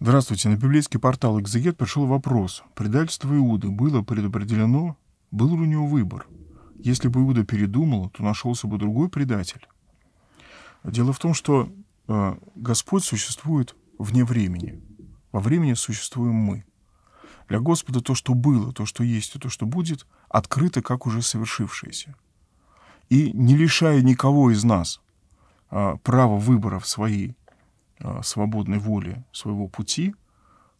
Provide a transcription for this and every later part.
Здравствуйте. На библейский портал «Экзегет» пришел вопрос. Предательство Иуды было предопределено? Был ли у него выбор? Если бы Иуда передумал, то нашелся бы другой предатель? Дело в том, что э, Господь существует вне времени. Во времени существуем мы. Для Господа то, что было, то, что есть и то, что будет, открыто как уже совершившееся. И не лишая никого из нас э, права выбора в своей а, свободной воли своего пути,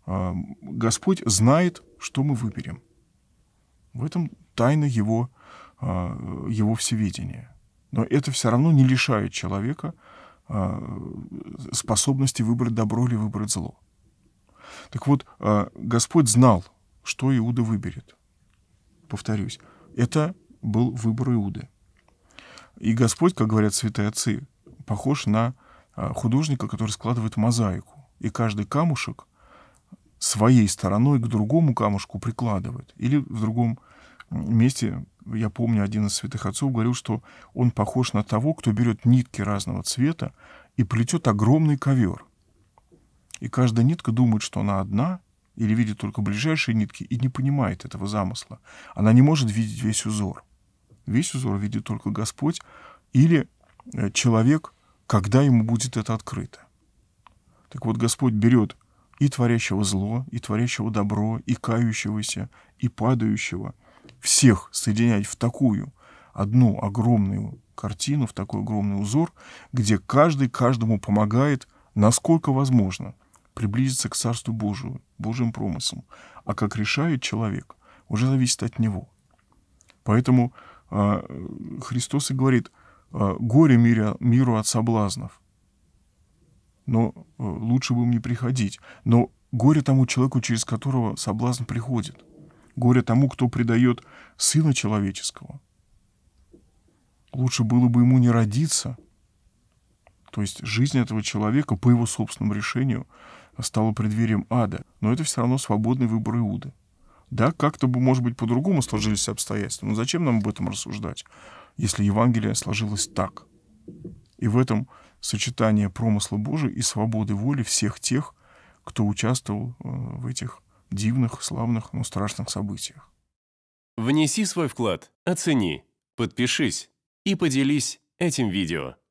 а, Господь знает, что мы выберем. В этом тайна его, а, его всеведения. Но это все равно не лишает человека способности выбрать добро или выбрать зло. Так вот, Господь знал, что Иуда выберет. Повторюсь, это был выбор Иуды. И Господь, как говорят святые отцы, похож на Э, художника, который складывает мозаику. И каждый камушек своей стороной к другому камушку прикладывает. Или в другом месте, я помню, один из святых отцов говорил, что он похож на того, кто берет нитки разного цвета и плетет огромный ковер. И каждая нитка думает, что она одна, или видит только ближайшие нитки и не понимает этого замысла. Она не может видеть весь узор. Весь узор видит только Господь или э, человек – когда ему будет это открыто. Так вот, Господь берет и творящего зло, и творящего добро, и кающегося, и падающего, всех соединять в такую одну огромную картину, в такой огромный узор, где каждый каждому помогает, насколько возможно, приблизиться к Царству Божию, Божьим промыслам. А как решает человек, уже зависит от него. Поэтому э, Христос и говорит – Э, горе мира, миру от соблазнов. Но э, лучше бы им не приходить. Но горе тому человеку, через которого соблазн приходит. Горе тому, кто предает Сына Человеческого. Лучше было бы ему не родиться. То есть жизнь этого человека по его собственному решению стала преддверием ада. Но это все равно свободный выбор Иуды. Да, как-то бы, может быть, по-другому сложились обстоятельства. Но зачем нам об этом рассуждать, если Евангелие сложилось так? И в этом сочетание промысла Божия и свободы воли всех тех, кто участвовал э, в этих дивных, славных, но страшных событиях. Внеси свой вклад, оцени, подпишись и поделись этим видео.